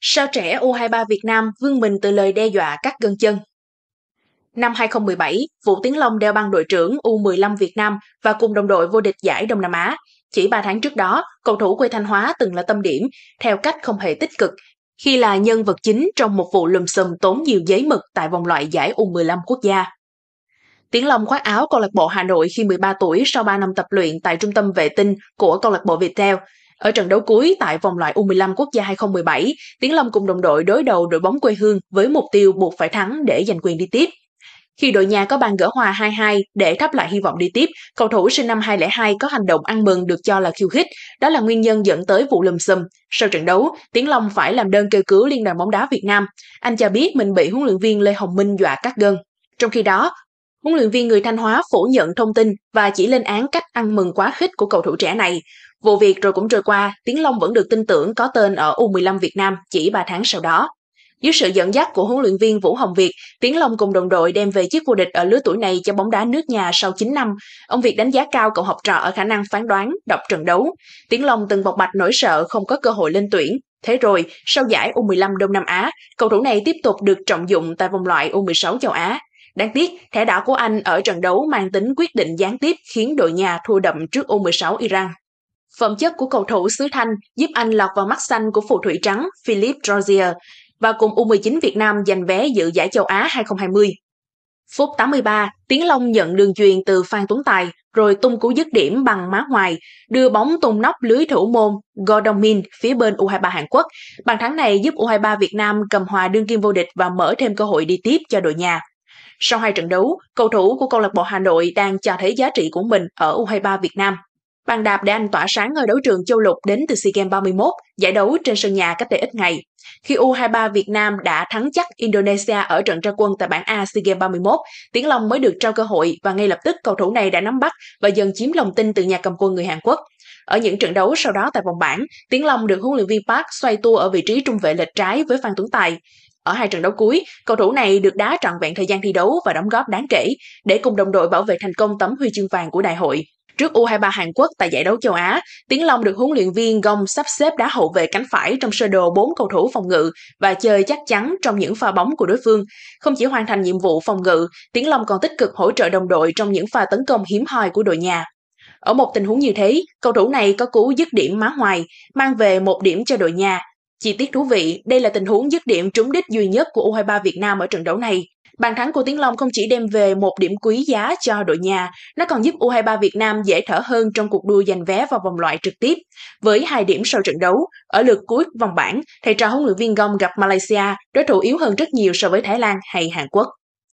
Sao trẻ U23 Việt Nam vương mình từ lời đe dọa cắt gân chân? Năm 2017, Vũ Tiến Long đeo băng đội trưởng U15 Việt Nam và cùng đồng đội vô địch giải Đông Nam Á. Chỉ 3 tháng trước đó, cầu thủ quê Thanh Hóa từng là tâm điểm, theo cách không hề tích cực, khi là nhân vật chính trong một vụ lùm xùm tốn nhiều giấy mực tại vòng loại giải U15 quốc gia. Tiến Long khoác áo câu lạc bộ Hà Nội khi 13 tuổi sau 3 năm tập luyện tại trung tâm vệ tinh của câu lạc bộ Viettel. Ở trận đấu cuối tại vòng loại U15 quốc gia 2017, Tiến Long cùng đồng đội đối đầu đội bóng quê hương với mục tiêu buộc phải thắng để giành quyền đi tiếp. Khi đội nhà có bàn gỡ hòa 2-2 để thắp lại hy vọng đi tiếp, cầu thủ sinh năm 2002 có hành động ăn mừng được cho là khiêu khích, đó là nguyên nhân dẫn tới vụ lùm xùm. Sau trận đấu, Tiến Long phải làm đơn kêu cứu Liên đoàn bóng đá Việt Nam. Anh cho biết mình bị huấn luyện viên Lê Hồng Minh dọa cắt gân. Trong khi đó, huấn luyện viên người Thanh Hóa phủ nhận thông tin và chỉ lên án cách ăn mừng quá khích của cầu thủ trẻ này. Vụ việc rồi cũng trôi qua, Tiến Long vẫn được tin tưởng có tên ở U15 Việt Nam chỉ 3 tháng sau đó. Dưới sự dẫn dắt của huấn luyện viên Vũ Hồng Việt, Tiến Long cùng đồng đội đem về chiếc vô địch ở lứa tuổi này cho bóng đá nước nhà sau 9 năm. Ông Việt đánh giá cao cậu học trò ở khả năng phán đoán, đọc trận đấu. Tiến Long từng bộc bạch nỗi sợ không có cơ hội lên tuyển. Thế rồi, sau giải U15 Đông Nam Á, cầu thủ này tiếp tục được trọng dụng tại vòng loại U16 châu Á. Đáng tiếc, thẻ đỏ của Anh ở trận đấu mang tính quyết định gián tiếp khiến đội nhà thua đậm trước U16 Iran. Phẩm chất của cầu thủ xứ Thanh giúp Anh lọt vào mắt xanh của phù thủy trắng Philip Rozier và cùng U19 Việt Nam giành vé dự giải châu Á 2020. Phút 83, Tiến Long nhận đường chuyền từ Phan Tuấn Tài rồi tung cú dứt điểm bằng má ngoài, đưa bóng tung nóc lưới thủ môn Gordon Min phía bên U23 Hàn Quốc. Bàn thắng này giúp U23 Việt Nam cầm hòa đương kim vô địch và mở thêm cơ hội đi tiếp cho đội nhà. Sau hai trận đấu, cầu thủ của câu lạc bộ Hà Nội đang cho thấy giá trị của mình ở U23 Việt Nam. Bàn đạp để anh tỏa sáng ở đấu trường Châu Lục đến từ SEA Games 31, giải đấu trên sân nhà cách đây ít ngày. Khi U23 Việt Nam đã thắng chắc Indonesia ở trận ra quân tại bảng A SEA Games 31, Tiến Long mới được trao cơ hội và ngay lập tức cầu thủ này đã nắm bắt và dần chiếm lòng tin từ nhà cầm quân người Hàn Quốc. Ở những trận đấu sau đó tại vòng bảng, Tiến Long được huấn luyện viên Park xoay tua ở vị trí trung vệ lệch trái với Phan Tuấn Tài. Ở hai trận đấu cuối, cầu thủ này được đá trọn vẹn thời gian thi đấu và đóng góp đáng kể để cùng đồng đội bảo vệ thành công tấm huy chương vàng của đại hội. Trước U23 Hàn Quốc tại giải đấu châu Á, Tiến Long được huấn luyện viên Gong sắp xếp đá hậu vệ cánh phải trong sơ đồ 4 cầu thủ phòng ngự và chơi chắc chắn trong những pha bóng của đối phương. Không chỉ hoàn thành nhiệm vụ phòng ngự, Tiến Long còn tích cực hỗ trợ đồng đội trong những pha tấn công hiếm hoi của đội nhà. Ở một tình huống như thế, cầu thủ này có cú dứt điểm má ngoài, mang về một điểm cho đội nhà Chi tiết thú vị, đây là tình huống dứt điểm trúng đích duy nhất của U23 Việt Nam ở trận đấu này. Bàn thắng của Tiến Long không chỉ đem về một điểm quý giá cho đội nhà, nó còn giúp U23 Việt Nam dễ thở hơn trong cuộc đua giành vé vào vòng loại trực tiếp. Với hai điểm sau trận đấu, ở lượt cuối vòng bảng, thầy trò huấn luyện viên Gong gặp Malaysia, đối thủ yếu hơn rất nhiều so với Thái Lan hay Hàn Quốc.